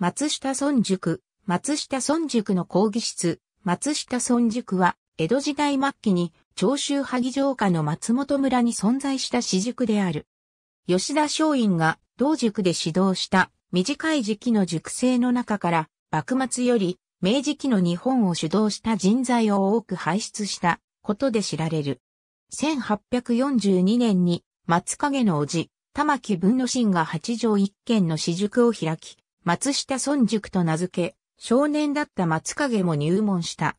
松下村塾、松下村塾の講義室、松下村塾は、江戸時代末期に、長州萩城下の松本村に存在した私塾である。吉田松陰が、同塾で指導した短い時期の塾生の中から、幕末より明治期の日本を主導した人材を多く輩出したことで知られる。1842年に松影の叔父、玉木文之進が八条一軒の私塾を開き、松下村塾と名付け、少年だった松影も入門した。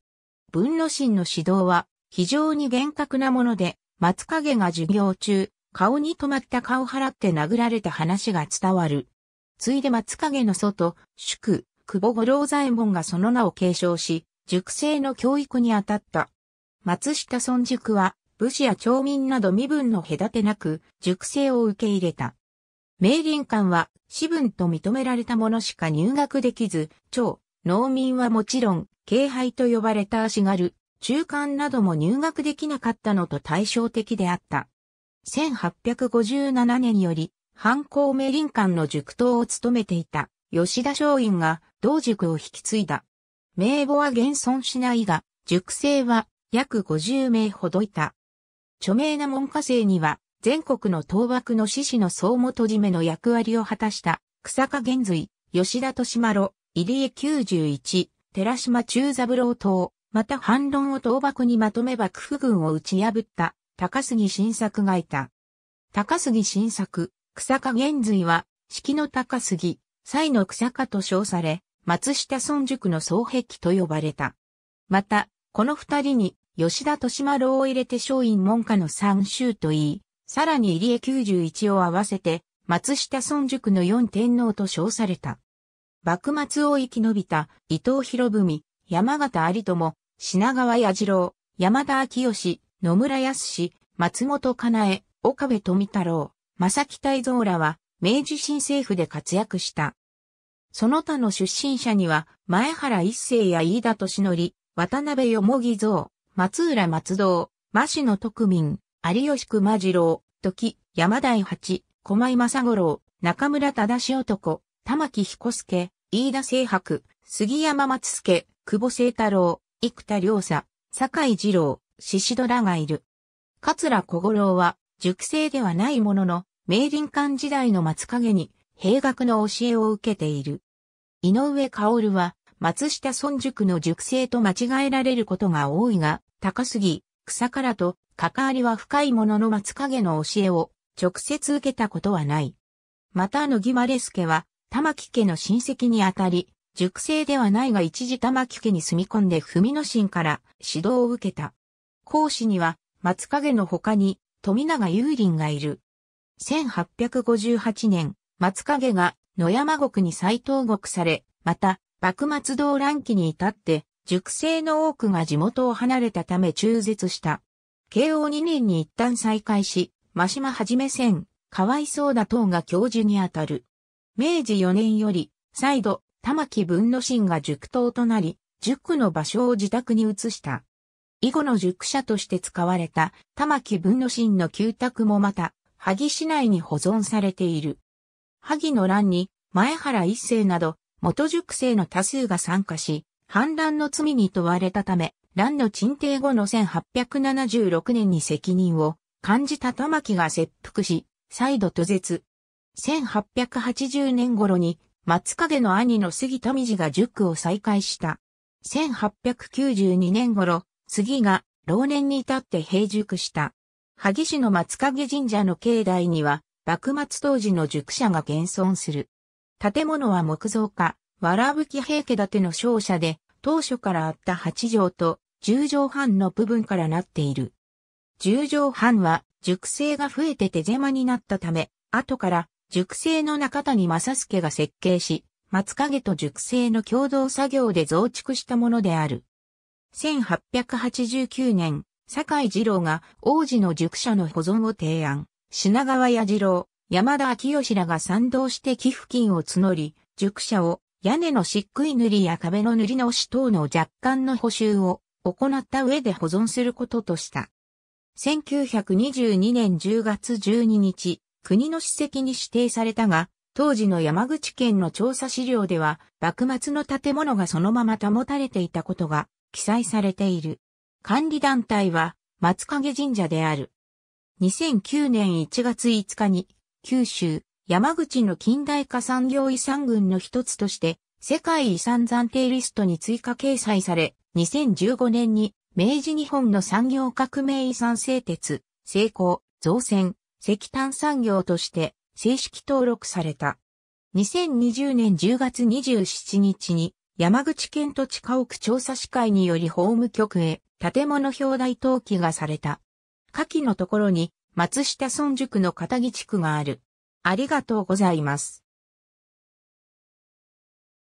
文之心の指導は非常に厳格なもので、松影が授業中、顔に止まった顔払って殴られた話が伝わる。ついで松影の外、宿、久保五郎左衛門がその名を継承し、塾生の教育に当たった。松下村塾は、武士や町民など身分の隔てなく、塾生を受け入れた。明林館は、私文と認められた者しか入学できず、超、農民はもちろん、軽廃と呼ばれた足軽、中間なども入学できなかったのと対照的であった。1857年より、反抗名林間の塾頭を務めていた吉田松陰が同塾を引き継いだ。名簿は現存しないが、塾生は約50名ほどいた。著名な門下生には全国の倒幕の志士の総元締めの役割を果たした、草加玄瑞、吉田利丸、入江91、寺島中三郎等、また反論を倒幕にまとめ幕府軍を打ち破った、高杉晋作がいた。高杉晋作、草加玄瑞は、式の高杉、才の草加と称され、松下村塾の双壁と呼ばれた。また、この二人に、吉田利丸を入れて松陰門下の三州といい、さらに入江91を合わせて、松下村塾の四天皇と称された。幕末を生き延びた伊藤博文、山形有友、品川彌次郎、山田昭義、野村康松本かなえ、岡部富太郎、正木大蔵らは、明治新政府で活躍した。その他の出身者には、前原一世や飯田敏則、渡辺よもぎ蔵、松浦松堂、増野徳民、有吉熊次郎、時、山大八、駒井正五郎、中村忠男、玉木彦助、飯田清白、杉山松助、久保聖太郎、生田良佐、坂井二郎、獅子らがいる。桂小五郎は、熟成ではないものの、明林館時代の松陰に、兵学の教えを受けている。井上薫は、松下村塾の塾生と間違えられることが多いが、高杉、草からと、関わりは深いものの松影の教えを直接受けたことはない。また野木マレス家は玉木家の親戚にあたり、熟成ではないが一時玉木家に住み込んで文野心から指導を受けた。講師には松影の他に富永雄林がいる。1858年、松影が野山国に再投獄され、また幕末動乱期に至って、熟成の多くが地元を離れたため中絶した。慶応2年に一旦再開し、真島はじめん、かわいそうだ等が教授にあたる。明治4年より、再度、玉木文之進が塾頭となり、塾の場所を自宅に移した。以後の塾舎として使われた玉木文之進の旧宅もまた、萩市内に保存されている。萩の乱に、前原一世など、元塾生の多数が参加し、反乱の罪に問われたため、乱の鎮定後の1876年に責任を感じた玉木が切腹し、再度途絶。1880年頃に松影の兄の杉富次が塾を再開した。1892年頃、杉が老年に至って平塾した。萩市の松影神社の境内には、幕末当時の塾舎が現存する。建物は木造化、わらぶき平家建ての商社で、当初からあった八条と十条畳半の部分からなっている。十条畳半は熟成が増えて手狭になったため、後から熟成の中谷正介が設計し、松影と熟成の共同作業で増築したものである。1889年、坂井二郎が王子の塾舎の保存を提案。品川八二郎、山田昭義らが賛同して寄付金を募り、塾舎を屋根の漆喰塗りや壁の塗り直し等の若干の補修を行った上で保存することとした。1922年10月12日、国の史跡に指定されたが、当時の山口県の調査資料では、幕末の建物がそのまま保たれていたことが記載されている。管理団体は、松影神社である。2009年1月5日に、九州、山口の近代化産業遺産群の一つとして、世界遺産暫定リストに追加掲載され、2015年に明治日本の産業革命遺産製鉄、成功、造船、石炭産業として正式登録された。2020年10月27日に山口県土地家屋調査司会により法務局へ建物表題登記がされた。下記のところに松下村塾の片木地区がある。ありがとうございます。